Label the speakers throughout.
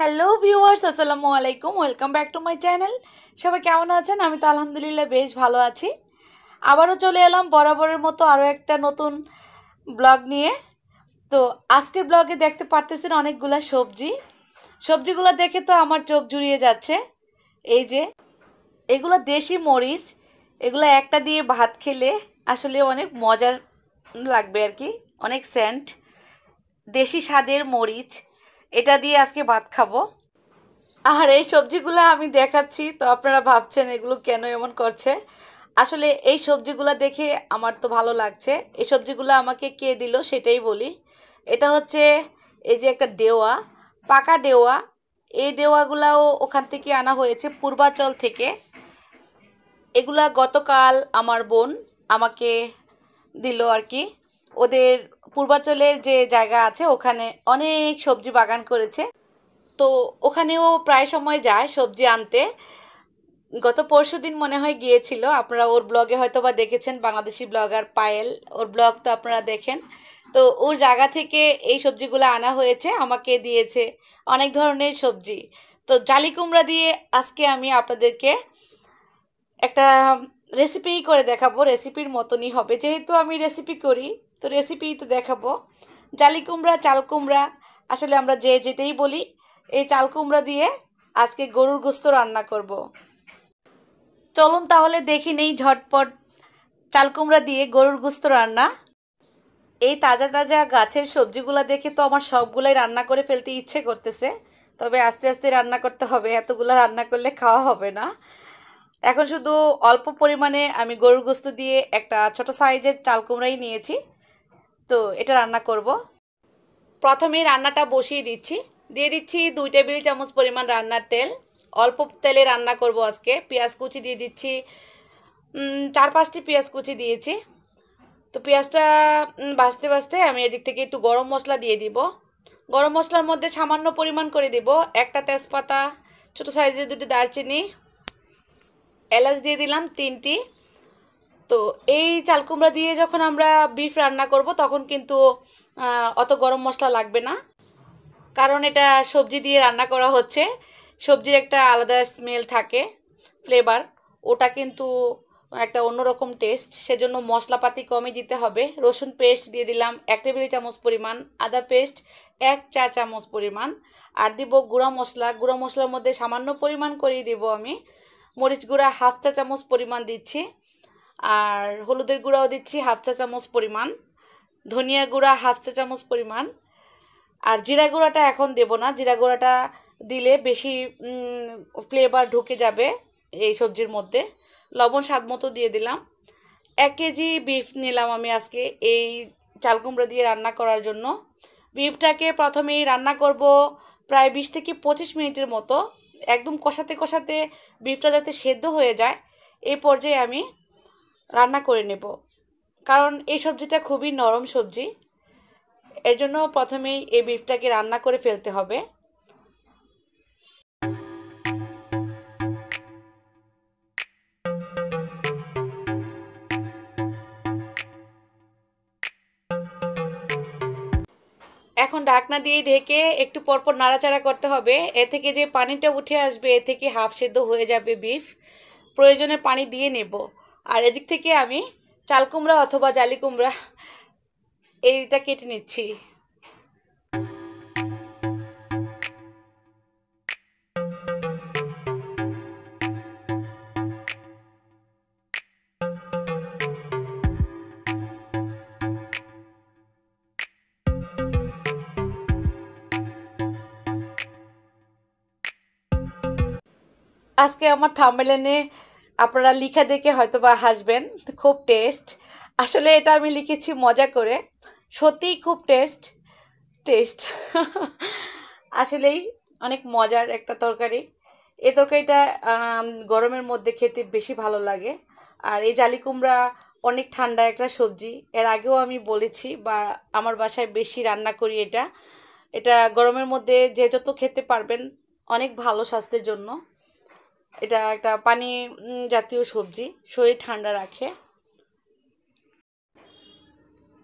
Speaker 1: Hello viewers আসসালামু আলাইকুম welcome back to my channel সবাই কেমন আছেন আমি তো আলহামদুলিল্লাহ বেশ ভালো আছি আবারও চলে এলাম বরাবরের মতো আরও একটা নতুন ব্লগ নিয়ে তো আজকের ব্লগে দেখতে পারতেছেন অনেকগুলা সবজি সবজিগুলো দেখে তো আমার চোখ জুড়িয়ে যাচ্ছে এই যে এগুলো দেশি মরিচ এগুলো একটা দিয়ে ভাত খেলে আসলে অনেক মজার লাগবে আর কি অনেক সেন্ট দেশি স্বাদের মরিচ এটা দিয়ে আজকে ভাত খাবো আর এই সবজিগুলো আমি দেখাচ্ছি তো আপনারা ভাবছেন এগুলো কেন এমন করছে আসলে এই সবজিগুলো দেখে আমার তো ভালো লাগছে এই সবজিগুলো আমাকে কে দিল সেটাই বলি এটা হচ্ছে এই যে একটা ডেওয়া পাকা ডেওয়া এই ডেওয়াগুলাও ওখান থেকে আনা হয়েছে পূর্বাচল থেকে এগুলা গতকাল আমার বোন আমাকে দিল আর কি ওদের পূর্বাচলে যে জায়গা আছে ওখানে অনেক সবজি বাগান করেছে তো ওখানেও প্রায় সময় যায় সবজি আনতে গত পরশু দিন মনে হয় গিয়েছিল আপনারা ওর ব্লগে হয়তো বা দেখেছেন বাংলাদেশি ব্লগার পায়েল ওর ব্লগ তো আপনারা দেখেন তো ওর জায়গা থেকে এই সবজিগুলো আনা হয়েছে আমাকে দিয়েছে অনেক ধরনের সবজি তো জালি কুমড়া দিয়ে আজকে আমি আপনাদেরকে একটা রেসিপি করে দেখাবো রেসিপির মতনই হবে যেহেতু আমি রেসিপি করি তো রেসিপি তো দেখাবো জালি কুমড়া চাল কুমড়া আসলে আমরা যে যেটাই বলি এই চাল কুমড়া দিয়ে আজকে গরুর গোস্ত রান্না করব। চলুন তাহলে দেখি নেই ঝটপট চাল কুমড়া দিয়ে গরুর গোস্ত রান্না এই তাজা তাজা গাছের সবজিগুলো দেখে তো আমার সবগুলাই রান্না করে ফেলতে ইচ্ছে করতেছে তবে আস্তে আস্তে রান্না করতে হবে এতগুলো রান্না করলে খাওয়া হবে না এখন শুধু অল্প পরিমাণে আমি গরুর গোস্ত দিয়ে একটা ছোট সাইজের চাল কুমড়াই নিয়েছি তো এটা রান্না করব। প্রথমে রান্নাটা বসিয়ে দিচ্ছি দিয়ে দিচ্ছি দুই টেবিল চামচ পরিমাণ রান্নার তেল অল্প তেলে রান্না করব আজকে পেঁয়াজ কুচি দিয়ে দিচ্ছি চার পাঁচটি পেঁয়াজ কুচি দিয়েছি তো পেঁয়াজটা বাঁচতে বাঁচতে আমি এদিক থেকে একটু গরম মশলা দিয়ে দিব গরম মশলার মধ্যে সামান্য পরিমাণ করে দিব একটা তেজপাতা ছোটো সাইজের দুটি দারচিনি এলাচ দিয়ে দিলাম তিনটি তো এই চাল কুমড়া দিয়ে যখন আমরা বিফ রান্না করব তখন কিন্তু অত গরম মশলা লাগবে না কারণ এটা সবজি দিয়ে রান্না করা হচ্ছে সবজির একটা আলাদা স্মেল থাকে ফ্লেভার ওটা কিন্তু একটা অন্যরকম টেস্ট সেজন্য মশলাপাতি কমই দিতে হবে রসুন পেস্ট দিয়ে দিলাম এক টেবিল চামচ পরিমাণ আদা পেস্ট এক চা চামচ পরিমাণ আর দিব গুঁড়া মশলা গুঁড়া মশলার মধ্যে সামান্য পরিমাণ করেই দেবো আমি মরিচ গুঁড়া হাফ চা চামচ পরিমাণ দিচ্ছি আর হলুদের গুঁড়াও দিচ্ছি হাফ চা চামচ পরিমাণ ধনিয়া গুঁড়া হাফ চা চামচ পরিমাণ আর জিরা গুঁড়াটা এখন দেব না জিরা গুঁড়াটা দিলে বেশি ফ্লেভার ঢুকে যাবে এই সবজির মধ্যে লবণ স্বাদ মতো দিয়ে দিলাম এক কেজি বিফ নিলাম আমি আজকে এই চাল কুমড়া দিয়ে রান্না করার জন্য বিফটাকে প্রথমেই রান্না করব প্রায় বিশ থেকে পঁচিশ মিনিটের মতো একদম কষাতে কষাতে বিফটা যাতে সেদ্ধ হয়ে যায় এই পর্যায়ে আমি রান্না করে নেব কারণ এই সবজিটা খুবই নরম সবজি এর জন্য প্রথমেই এই বিফটাকে রান্না করে ফেলতে হবে এখন ঢাকনা দিয়ে ঢেকে একটু পরপর নাড়াচাড়া করতে হবে এ থেকে যে পানিটা উঠে আসবে এ থেকে হাফ সেদ্ধ হয়ে যাবে বিফ প্রয়োজনে পানি দিয়ে নেব আর এদিক থেকে আমি চাল কুমড়া অথবা জালি কুমড়া এইটা কেটে নিচ্ছি আজকে আমার থামেলেনে আপনারা লিখে দেখে হয়তো বা হাসবেন খুব টেস্ট আসলে এটা আমি লিখেছি মজা করে সত্যিই খুব টেস্ট টেস্ট আসলেই অনেক মজার একটা তরকারি এই তরকারিটা গরমের মধ্যে খেতে বেশি ভালো লাগে আর এই জালি কুমড়া অনেক ঠান্ডা একটা সবজি এর আগেও আমি বলেছি বা আমার বাসায় বেশি রান্না করি এটা এটা গরমের মধ্যে যে যত খেতে পারবেন অনেক ভালো স্বাস্থ্যের জন্য এটা একটা পানি জাতীয় সবজি শরীর ঠান্ডা রাখে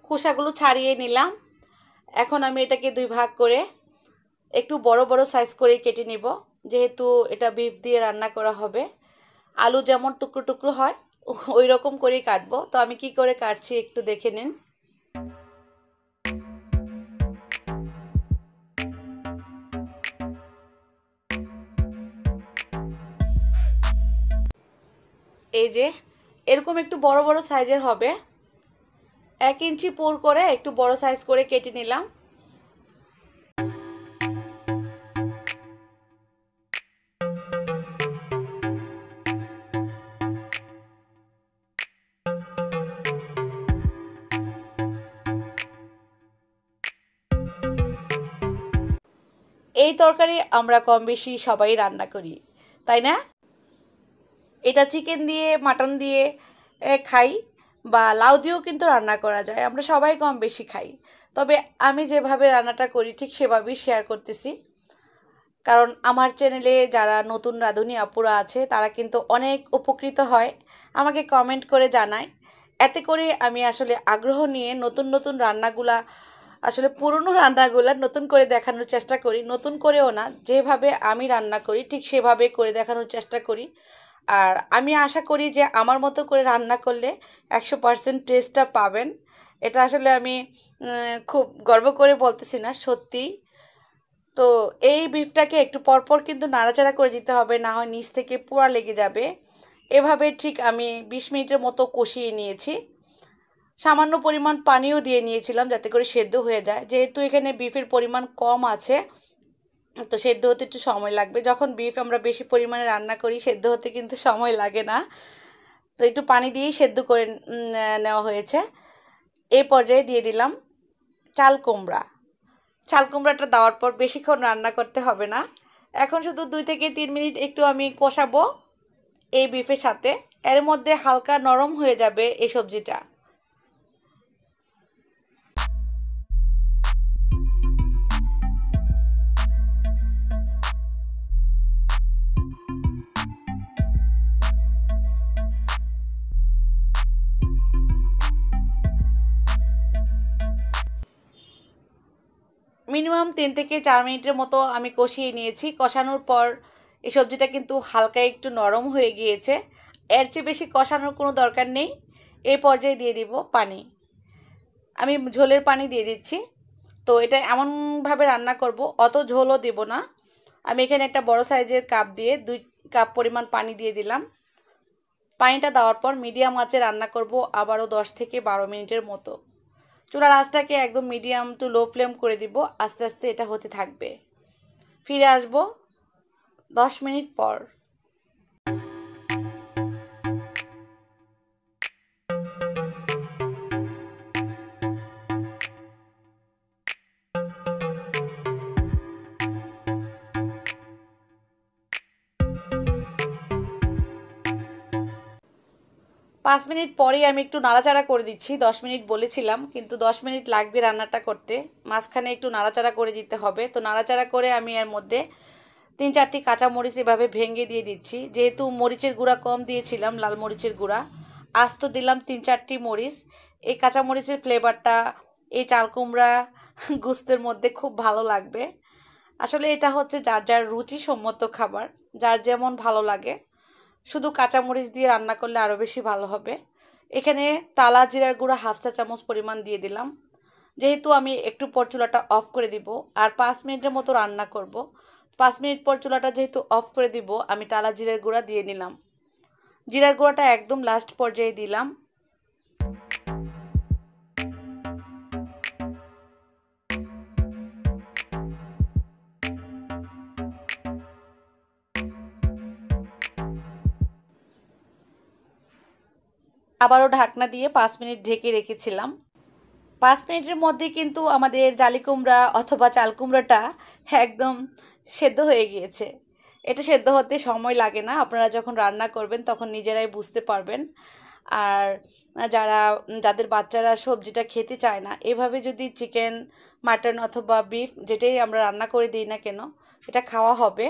Speaker 1: খোসাগুলো ছাড়িয়ে নিলাম এখন আমি এটাকে দুই ভাগ করে একটু বড় বড় সাইজ করে কেটে নিব যেহেতু এটা বিফ দিয়ে রান্না করা হবে আলু যেমন টুকরো টুকরো হয় ওই রকম করেই কাটবো তো আমি কি করে কাটছি একটু দেখে নিন এই যে এরকম একটু বড় বড় সাইজের হবে এক ইঞ্চি পুর করে একটু বড় সাইজ করে কেটে নিলাম এই তরকারি আমরা কম বেশি সবাই রান্না করি তাই না এটা চিকেন দিয়ে মাটন দিয়ে খাই বা লাউ দিয়েও কিন্তু রান্না করা যায় আমরা সবাই কম বেশি খাই তবে আমি যেভাবে রান্নাটা করি ঠিক সেভাবেই শেয়ার করতেছি কারণ আমার চ্যানেলে যারা নতুন রাঁধুনি আপুরা আছে তারা কিন্তু অনেক উপকৃত হয় আমাকে কমেন্ট করে জানায় এতে করে আমি আসলে আগ্রহ নিয়ে নতুন নতুন রান্নাগুলা আসলে পুরনো রান্নাগুলা নতুন করে দেখানোর চেষ্টা করি নতুন করেও না যেভাবে আমি রান্না করি ঠিক সেভাবে করে দেখানোর চেষ্টা করি আর আমি আশা করি যে আমার মতো করে রান্না করলে একশো পারসেন্ট টেস্টটা পাবেন এটা আসলে আমি খুব গর্ব করে বলতেছি না সত্যি তো এই বিফটাকে একটু পরপর কিন্তু নাড়াচাড়া করে দিতে হবে না হয় নিচ থেকে পোড়া লেগে যাবে এভাবে ঠিক আমি বিশ মিনিটের মতো কষিয়ে নিয়েছি সামান্য পরিমাণ পানিও দিয়ে নিয়েছিলাম যাতে করে সেদ্ধ হয়ে যায় যেহেতু এখানে বিফের পরিমাণ কম আছে তো সেদ্ধ হতে একটু সময় লাগবে যখন বিফ আমরা বেশি পরিমাণে রান্না করি সেদ্ধ হতে কিন্তু সময় লাগে না তো একটু পানি দিয়েই সেদ্ধ করে নেওয়া হয়েছে এ পর্যায়ে দিয়ে দিলাম চাল কুমড়া চাল কুমড়াটা দেওয়ার পর বেশিক্ষণ রান্না করতে হবে না এখন শুধু দুই থেকে তিন মিনিট একটু আমি কষাবো এই বিফের সাথে এর মধ্যে হালকা নরম হয়ে যাবে এই সবজিটা মিনিমাম তিন থেকে চার মিনিটের মতো আমি কষিয়ে নিয়েছি কষানোর পর এই সবজিটা কিন্তু হালকা একটু নরম হয়ে গিয়েছে এর চেয়ে বেশি কষানোর কোনো দরকার নেই এই পর্যায়ে দিয়ে দিব পানি আমি ঝোলের পানি দিয়ে দিচ্ছি তো এটা এমনভাবে রান্না করব অত ঝোলও দেব না আমি এখানে একটা বড় সাইজের কাপ দিয়ে দুই কাপ পরিমাণ পানি দিয়ে দিলাম পানিটা দেওয়ার পর মিডিয়াম আঁচে রান্না করব আবারও দশ থেকে বারো মিনিটের মতো চুলার আঁচটাকে একদম মিডিয়াম টু লো ফ্লেম করে দিব আস্তে আস্তে এটা হতে থাকবে ফিরে আসব দশ মিনিট পর পাঁচ মিনিট পরেই আমি একটু নাড়াচাড়া করে দিচ্ছি দশ মিনিট বলেছিলাম কিন্তু দশ মিনিট লাগবে রান্নাটা করতে মাঝখানে একটু নাড়াচাড়া করে দিতে হবে তো নাড়াচাড়া করে আমি এর মধ্যে তিন চারটি কাঁচা মরিচ এভাবে ভেঙে দিয়ে দিচ্ছি যেহেতু মরিচের গুঁড়া কম দিয়েছিলাম লাল মরিচের গুঁড়া আজ তো দিলাম তিন চারটি মরিচ এই কাঁচা মরিচের ফ্লেভারটা এই চাল কুমড়া গুস্তের মধ্যে খুব ভালো লাগবে আসলে এটা হচ্ছে যার যার রুচিসম্মত খাবার যার যেমন ভালো লাগে শুধু কাঁচামরিচ দিয়ে রান্না করলে আরও বেশি ভালো হবে এখানে তালা জিরার গুঁড়া হাফ চা চামচ পরিমাণ দিয়ে দিলাম যেহেতু আমি একটু পর চুলাটা অফ করে দিব আর পাঁচ মিনিটের মতো রান্না করব পাঁচ মিনিট পর চুলাটা যেহেতু অফ করে দিব আমি টালা জিরার গুঁড়া দিয়ে নিলাম জিরার গুঁড়াটা একদম লাস্ট পর্যায়ে দিলাম আবারও ঢাকনা দিয়ে পাঁচ মিনিট ঢেকে রেখেছিলাম পাঁচ মিনিটের মধ্যে কিন্তু আমাদের জালি কুমড়া অথবা চাল কুমড়াটা একদম সেদ্ধ হয়ে গিয়েছে এটা সেদ্ধ হতে সময় লাগে না আপনারা যখন রান্না করবেন তখন নিজেরাই বুঝতে পারবেন আর যারা যাদের বাচ্চারা সবজিটা খেতে চায় না এভাবে যদি চিকেন মাটন অথবা বিফ যেটাই আমরা রান্না করে দিই না কেন এটা খাওয়া হবে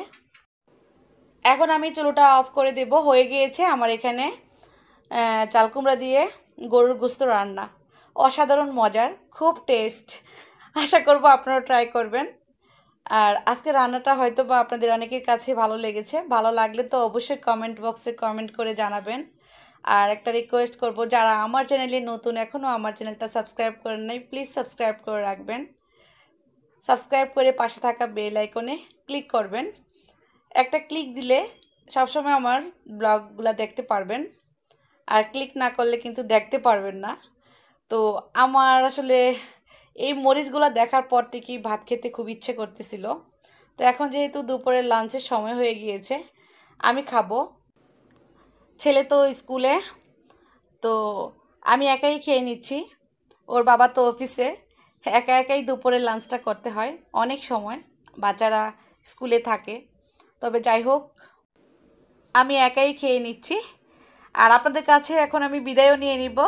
Speaker 1: এখন আমি চুলোটা অফ করে দেব হয়ে গিয়েছে আমার এখানে চালকুমড়া দিয়ে গরুর গুস্ত রান্না অসাধারণ মজার খুব টেস্ট আশা করব আপনারা ট্রাই করবেন আর আজকে রান্নাটা হয়তো বা আপনাদের অনেকের কাছে ভালো লেগেছে ভালো লাগলে তো অবশ্যই কমেন্ট বক্সে কমেন্ট করে জানাবেন আর একটা রিকোয়েস্ট করব যারা আমার চ্যানেলে নতুন এখনও আমার চ্যানেলটা সাবস্ক্রাইব করেন নাই প্লিজ সাবস্ক্রাইব করে রাখবেন সাবস্ক্রাইব করে পাশে থাকা বেল আইকনে ক্লিক করবেন একটা ক্লিক দিলে সবসময় আমার ব্লগগুলো দেখতে পারবেন আর ক্লিক না করলে কিন্তু দেখতে পারবেন না তো আমার আসলে এই মরিচগুলো দেখার পর থেকেই ভাত খেতে খুব ইচ্ছে করতেছিল তো এখন যেহেতু দুপুরের লাঞ্চের সময় হয়ে গিয়েছে আমি খাবো ছেলে তো স্কুলে তো আমি একাই খেয়ে নিচ্ছি ওর বাবা তো অফিসে একা একাই দুপুরের লাঞ্চটা করতে হয় অনেক সময় বাচ্চারা স্কুলে থাকে তবে যাই হোক আমি একাই খেয়ে নিচ্ছি আর আপনাদের কাছে এখন আমি বিদায়ও নিয়ে নিব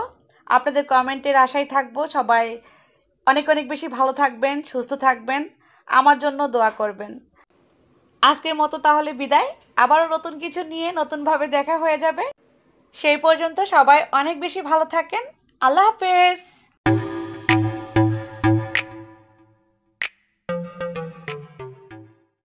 Speaker 1: আপনাদের কমেন্টের আশায় থাকবো সবাই অনেক অনেক বেশি ভালো থাকবেন সুস্থ থাকবেন আমার জন্য দোয়া করবেন আজকের মতো তাহলে বিদায় আবারও নতুন কিছু নিয়ে নতুনভাবে দেখা হয়ে যাবে সেই পর্যন্ত সবাই অনেক বেশি ভালো থাকেন আল্লাহ হাফেজ